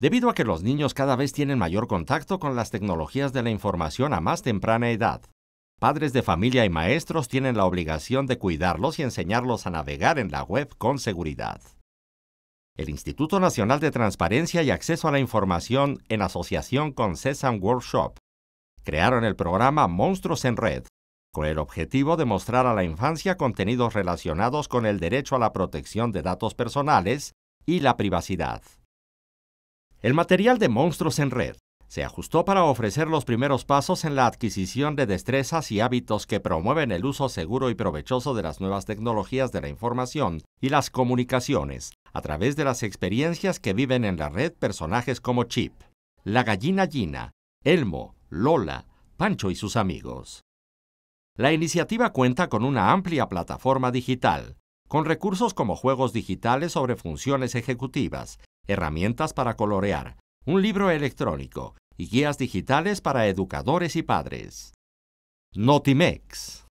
debido a que los niños cada vez tienen mayor contacto con las tecnologías de la información a más temprana edad. Padres de familia y maestros tienen la obligación de cuidarlos y enseñarlos a navegar en la web con seguridad. El Instituto Nacional de Transparencia y Acceso a la Información, en asociación con Sesam Workshop, crearon el programa Monstruos en Red, con el objetivo de mostrar a la infancia contenidos relacionados con el derecho a la protección de datos personales y la privacidad. El material de Monstruos en Red se ajustó para ofrecer los primeros pasos en la adquisición de destrezas y hábitos que promueven el uso seguro y provechoso de las nuevas tecnologías de la información y las comunicaciones, a través de las experiencias que viven en la red personajes como Chip, la gallina Gina, Elmo, Lola, Pancho y sus amigos. La iniciativa cuenta con una amplia plataforma digital, con recursos como juegos digitales sobre funciones ejecutivas, herramientas para colorear, un libro electrónico y guías digitales para educadores y padres. Notimex.